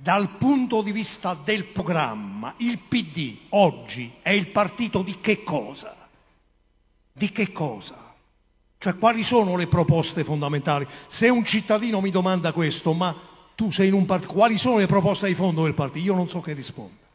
Dal punto di vista del programma, il PD oggi è il partito di che cosa? Di che cosa? Cioè quali sono le proposte fondamentali? Se un cittadino mi domanda questo, ma tu sei in un partito, quali sono le proposte di fondo del partito? Io non so che rispondere.